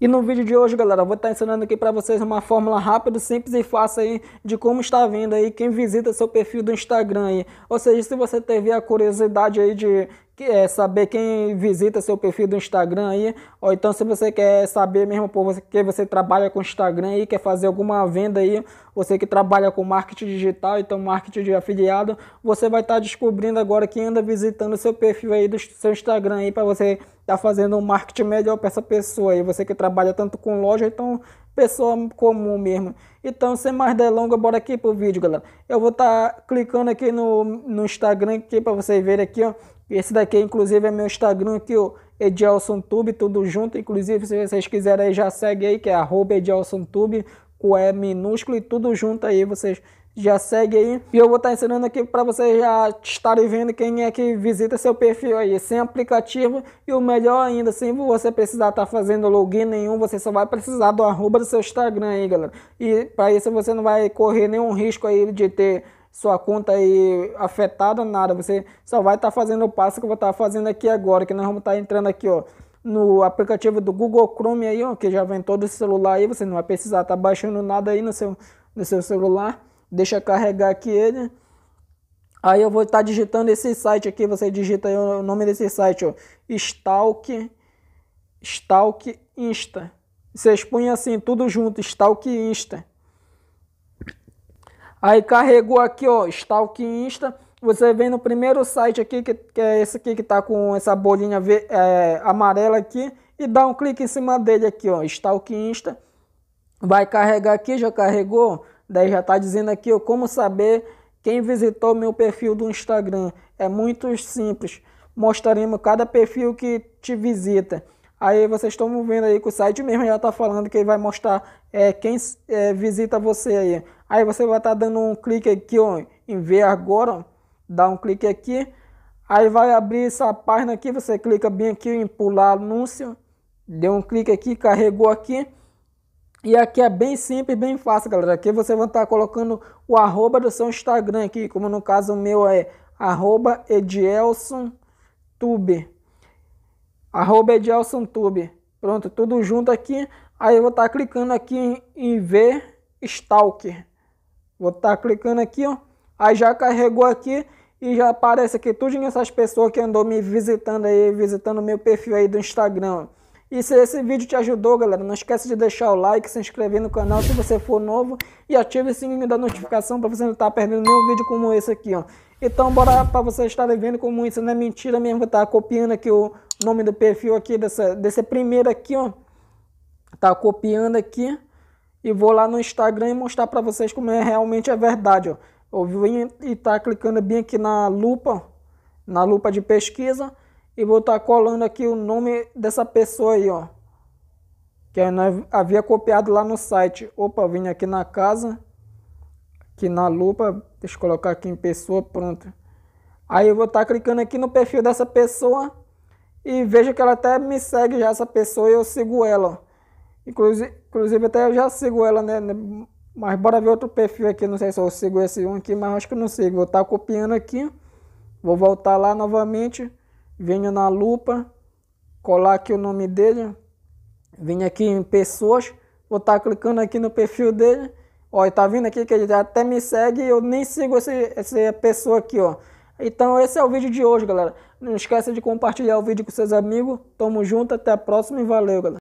E no vídeo de hoje, galera, vou estar ensinando aqui para vocês uma fórmula rápida, simples e fácil aí de como está vendo aí quem visita seu perfil do Instagram aí. Ou seja, se você teve a curiosidade aí de que é saber quem visita seu perfil do Instagram aí, ou então se você quer saber mesmo por você que você trabalha com Instagram e quer fazer alguma venda aí, você que trabalha com marketing digital, então marketing de afiliado, você vai estar tá descobrindo agora quem anda visitando seu perfil aí do seu Instagram aí para você estar tá fazendo um marketing melhor para essa pessoa aí, você que trabalha tanto com loja, então pessoa comum mesmo. Então, sem mais delonga bora aqui pro vídeo, galera. Eu vou estar tá clicando aqui no, no Instagram aqui para vocês verem aqui, ó. Esse daqui, inclusive, é meu Instagram aqui, ó. Edielson Tube, tudo junto. Inclusive, se vocês quiserem aí, já segue aí, que é arroba Edielson Tube, com E minúsculo e tudo junto aí, vocês já segue aí. E eu vou estar tá ensinando aqui para vocês já estarem vendo quem é que visita seu perfil aí, sem aplicativo e o melhor ainda, sem você precisar estar tá fazendo login nenhum, você só vai precisar do arroba do seu Instagram aí, galera. E para isso você não vai correr nenhum risco aí de ter sua conta aí afetada, nada. Você só vai estar tá fazendo o passo que eu vou estar fazendo aqui agora, que nós vamos estar entrando aqui, ó no aplicativo do Google Chrome aí, ó, que já vem todo o celular aí, você não vai precisar estar tá baixando nada aí no seu, no seu celular deixa carregar aqui ele. Aí eu vou estar tá digitando esse site aqui, você digita o nome desse site, ó, Stalk, Stalk Insta. você expõe assim, tudo junto, Stalk Insta. Aí carregou aqui, ó, Stalk Insta. Você vem no primeiro site aqui, que, que é esse aqui que tá com essa bolinha é, amarela aqui, e dá um clique em cima dele aqui, ó, Stalk Insta. Vai carregar aqui, já carregou. Daí já está dizendo aqui ó, como saber quem visitou meu perfil do Instagram. É muito simples. Mostraremos cada perfil que te visita. Aí vocês estão vendo aí que o site mesmo já está falando que vai mostrar é, quem é, visita você aí. Aí você vai estar tá dando um clique aqui ó, em ver agora. Ó. Dá um clique aqui. Aí vai abrir essa página aqui. Você clica bem aqui em pular anúncio. Deu um clique aqui, carregou aqui. E aqui é bem simples, bem fácil, galera. Aqui você vai estar colocando o arroba do seu Instagram aqui, como no caso o meu é arroba edielsontube. Arroba edielsontube. Pronto, tudo junto aqui. Aí eu vou estar clicando aqui em, ver stalker. Vou estar clicando aqui, ó. Aí já carregou aqui e já aparece aqui tudo essas pessoas que andou me visitando aí, visitando meu perfil aí do Instagram. E se esse vídeo te ajudou, galera, não esquece de deixar o like, se inscrever no canal se você for novo e ative o sininho da notificação para você não estar tá perdendo nenhum vídeo como esse aqui, ó. Então, bora para vocês estarem vendo como isso não é mentira mesmo, tá copiando aqui o nome do perfil aqui, dessa, desse primeiro aqui, ó. Tá copiando aqui e vou lá no Instagram e mostrar para vocês como é realmente a verdade, ó. Eu vim e tá clicando bem aqui na lupa, na lupa de pesquisa e vou estar tá colando aqui o nome dessa pessoa aí, ó. Que eu havia copiado lá no site. Opa, vim aqui na casa, aqui na lupa, deixa eu colocar aqui em pessoa, pronto. Aí eu vou estar tá clicando aqui no perfil dessa pessoa e vejo que ela até me segue já, essa pessoa, e eu sigo ela, ó. Inclusive, inclusive até eu já sigo ela, né? Mas bora ver outro perfil aqui, não sei se eu sigo esse um aqui, mas acho que eu não sigo. Vou estar tá copiando aqui, vou voltar lá novamente venho na lupa, colar aqui o nome dele, venho aqui em pessoas, vou estar tá clicando aqui no perfil dele, ó, tá vindo aqui que ele até me segue eu nem sigo esse, essa pessoa aqui, ó. Então esse é o vídeo de hoje, galera. Não esqueça de compartilhar o vídeo com seus amigos. Tamo junto, até a próxima e valeu, galera.